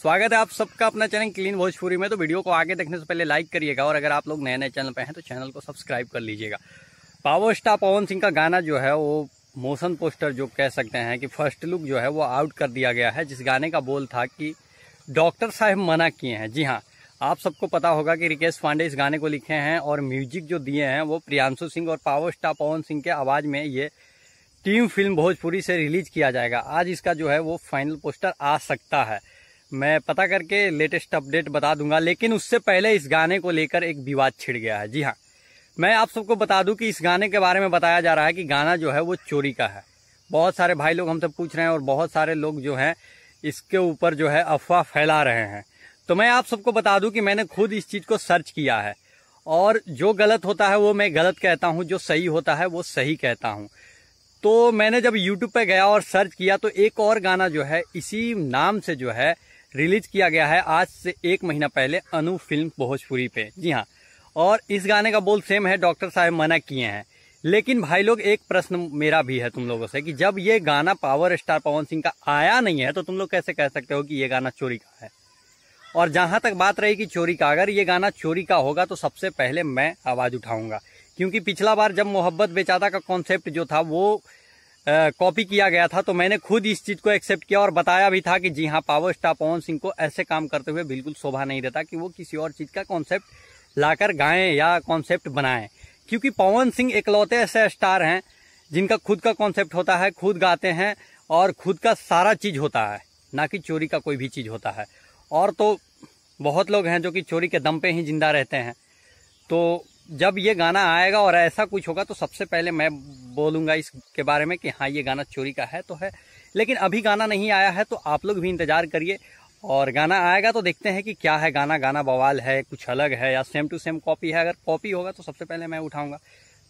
स्वागत है आप सबका अपना चैनल क्लीन भोजपुरी में तो वीडियो को आगे देखने से पहले लाइक करिएगा और अगर आप लोग नए नए चैनल पर हैं तो चैनल को सब्सक्राइब कर लीजिएगा पावर स्टार पवन सिंह का गाना जो है वो मोशन पोस्टर जो कह सकते हैं कि फर्स्ट लुक जो है वो आउट कर दिया गया है जिस गाने का बोल था कि डॉक्टर साहब मना किए हैं जी हाँ आप सबको पता होगा कि रिकेश पांडे इस गाने को लिखे हैं और म्यूजिक जो दिए हैं वो प्रियांशु सिंह और पावर स्टार पवन सिंह के आवाज़ में ये टीम फिल्म भोजपुरी से रिलीज किया जाएगा आज इसका जो है वो फाइनल पोस्टर आ सकता है मैं पता करके लेटेस्ट अपडेट बता दूंगा लेकिन उससे पहले इस गाने को लेकर एक विवाद छिड़ गया है जी हाँ मैं आप सबको बता दूं कि इस गाने के बारे में बताया जा रहा है कि गाना जो है वो चोरी का है बहुत सारे भाई लोग हमसे पूछ रहे हैं और बहुत सारे लोग जो हैं इसके ऊपर जो है अफवाह फैला रहे हैं तो मैं आप सबको बता दूं कि मैंने खुद इस चीज़ को सर्च किया है और जो गलत होता है वो मैं गलत कहता हूँ जो सही होता है वो सही कहता हूँ तो मैंने जब यूट्यूब पर गया और सर्च किया तो एक और गाना जो है इसी नाम से जो है रिलीज किया गया है आज से एक महीना पहले अनु फिल्म भोजपुरी पे जी हाँ और इस गाने का बोल सेम है डॉक्टर साहब मना किए हैं लेकिन भाई लोग एक प्रश्न मेरा भी है तुम लोगों से कि जब ये गाना पावर स्टार पवन सिंह का आया नहीं है तो तुम लोग कैसे कह सकते हो कि ये गाना चोरी का है और जहां तक बात रही कि चोरी का अगर ये गाना चोरी का होगा तो सबसे पहले मैं आवाज उठाऊंगा क्योंकि पिछला बार जब मोहब्बत बेचादा का कॉन्सेप्ट जो था वो कॉपी किया गया था तो मैंने खुद इस चीज को एक्सेप्ट किया और बताया भी था कि जी हाँ पावर स्टार पवन सिंह को ऐसे काम करते हुए बिल्कुल शोभा नहीं देता कि वो किसी और चीज का कॉन्सेप्ट लाकर गाएं या कॉन्सेप्ट बनाएं क्योंकि पवन सिंह इकलौते ऐसे स्टार हैं जिनका खुद का कॉन्सेप्ट होता है खुद गाते हैं और खुद का सारा चीज होता है ना कि चोरी का कोई भी चीज होता है और तो बहुत लोग हैं जो कि चोरी के दम पे ही जिंदा रहते हैं तो जब ये गाना आएगा और ऐसा कुछ होगा तो सबसे पहले मैं बोलूंगा इसके बारे में कि हाँ ये गाना चोरी का है तो है लेकिन अभी गाना नहीं आया है तो आप लोग भी इंतज़ार करिए और गाना आएगा तो देखते हैं कि क्या है गाना गाना बवाल है कुछ अलग है या सेम टू सेम कॉपी है अगर कॉपी होगा तो सबसे पहले मैं उठाऊंगा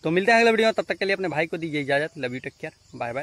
तो मिलते हैं अगले वीडियो में तब तक के लिए अपने भाई को दीजिए इजाज़त love you take care bye bye